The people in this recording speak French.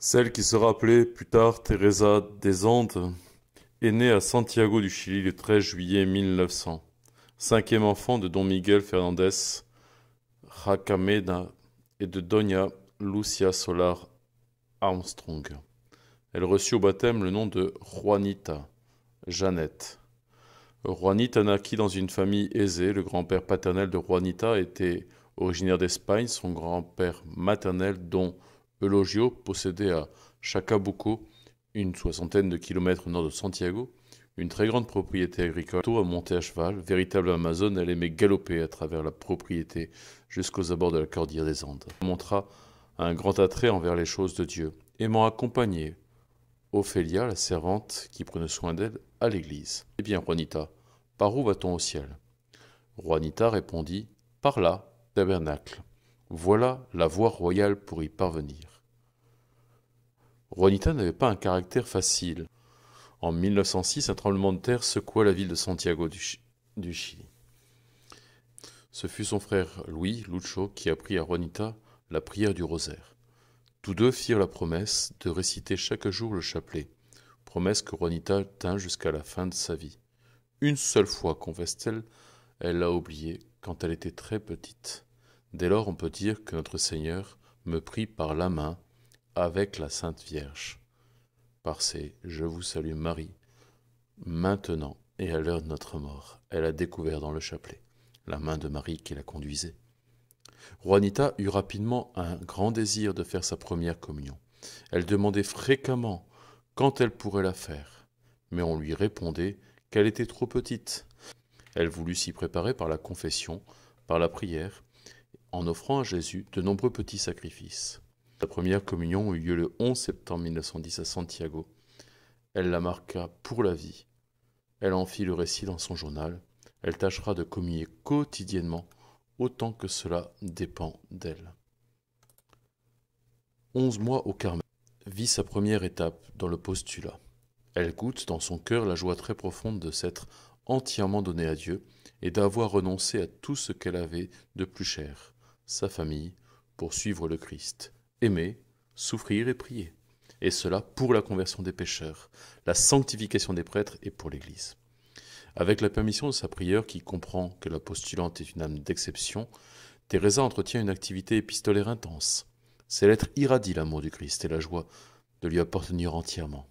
Celle qui sera appelée plus tard Teresa des Andes est née à Santiago du Chili le 13 juillet 1900, cinquième enfant de Don Miguel Fernandez, Jacameda et de Doña Lucia Solar Armstrong. Elle reçut au baptême le nom de Juanita, Jeannette. Juanita naquit dans une famille aisée. Le grand-père paternel de Juanita était originaire d'Espagne, son grand-père maternel, dont Eulogio possédait à Chacabuco, une soixantaine de kilomètres au nord de Santiago, une très grande propriété agricole. tout à monter à cheval, véritable Amazone, elle aimait galoper à travers la propriété jusqu'aux abords de la cordillère des Andes. Elle montra un grand attrait envers les choses de Dieu, aimant accompagner Ophélia, la servante qui prenait soin d'elle, à l'église. Eh bien, Juanita, par où va-t-on au ciel Juanita répondit Par là, tabernacle. Voilà la voie royale pour y parvenir. Ronita n'avait pas un caractère facile. En 1906, un tremblement de terre secoua la ville de Santiago du, Chili. Ce fut son frère Louis Lucho qui apprit à Ronita la prière du rosaire. Tous deux firent la promesse de réciter chaque jour le chapelet, promesse que Ronita tint jusqu'à la fin de sa vie. Une seule fois, confesse-t-elle, elle l'a oublié quand elle était très petite. Dès lors, on peut dire que notre Seigneur me prit par la main avec la Sainte Vierge, par ses Je vous salue Marie, maintenant et à l'heure de notre mort. Elle a découvert dans le chapelet la main de Marie qui la conduisait. Juanita eut rapidement un grand désir de faire sa première communion. Elle demandait fréquemment quand elle pourrait la faire, mais on lui répondait qu'elle était trop petite. Elle voulut s'y préparer par la confession, par la prière, en offrant à Jésus de nombreux petits sacrifices. La première communion eut lieu le 11 septembre 1910 à Santiago. Elle la marqua pour la vie. Elle en fit le récit dans son journal. Elle tâchera de communier quotidiennement autant que cela dépend d'elle. Onze mois au Carmel vit sa première étape dans le postulat. Elle goûte dans son cœur la joie très profonde de s'être entièrement donnée à Dieu et d'avoir renoncé à tout ce qu'elle avait de plus cher, sa famille, pour suivre le Christ aimer, souffrir et prier. Et cela pour la conversion des pécheurs, la sanctification des prêtres et pour l'Église. Avec la permission de sa prieure, qui comprend que la postulante est une âme d'exception, Thérésa entretient une activité épistolaire intense. Ses lettres irradient l'amour du Christ et la joie de lui appartenir entièrement.